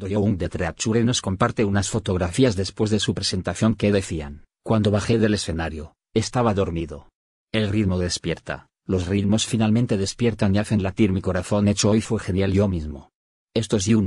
Doyoung de Treachure nos comparte unas fotografías después de su presentación que decían, cuando bajé del escenario, estaba dormido. El ritmo despierta, los ritmos finalmente despiertan y hacen latir mi corazón hecho hoy fue genial yo mismo. Esto es You